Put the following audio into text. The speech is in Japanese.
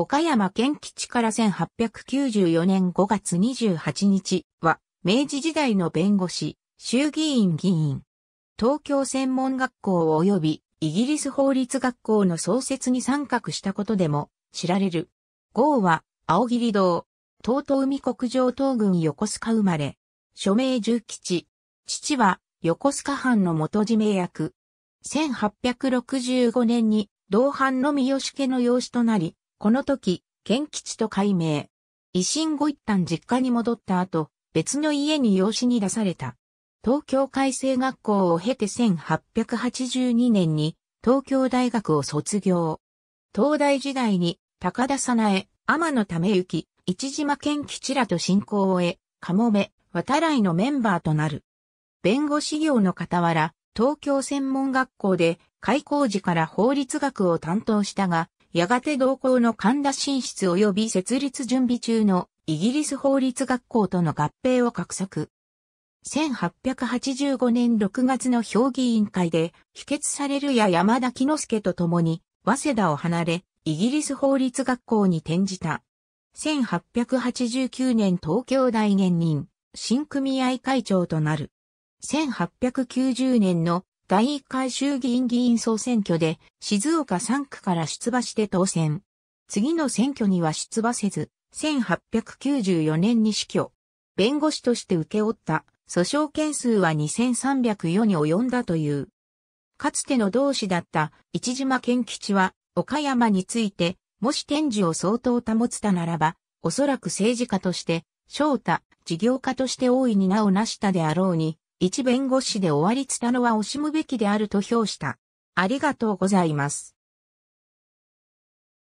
岡山県基地から1894年5月28日は、明治時代の弁護士、衆議院議員。東京専門学校及びイギリス法律学校の創設に参画したことでも知られる。号は青霧堂、東都海国上東軍横須賀生まれ、署名重吉。父は横須賀藩の元締め役。1865年に同藩の三好家の養子となり、この時、賢吉と改名。維新後一旦実家に戻った後、別の家に養子に出された。東京改正学校を経て1882年に東京大学を卒業。東大時代に高田早苗、天野為幸、市島健吉らと親交を得、かもめ、渡来のメンバーとなる。弁護士業の傍ら、東京専門学校で開校時から法律学を担当したが、やがて同校の神田進出及び設立準備中のイギリス法律学校との合併を画策。1885年6月の評議員会で、否決されるや山田木之助と共に、早稲田を離れ、イギリス法律学校に転じた。1889年東京大現任、新組合会長となる。1890年の第1回衆議院議員総選挙で静岡3区から出馬して当選。次の選挙には出馬せず、1894年に死去。弁護士として受け負った訴訟件数は2304に及んだという。かつての同志だった市島健吉は岡山について、もし天寿を相当保つたならば、おそらく政治家として、翔太、事業家として大いに名を成したであろうに、一弁護士で終わりつたのは惜しむべきであると評した。ありがとうございます。